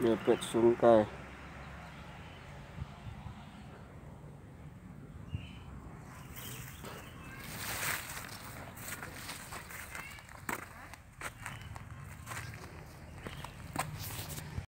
nyepet sungkai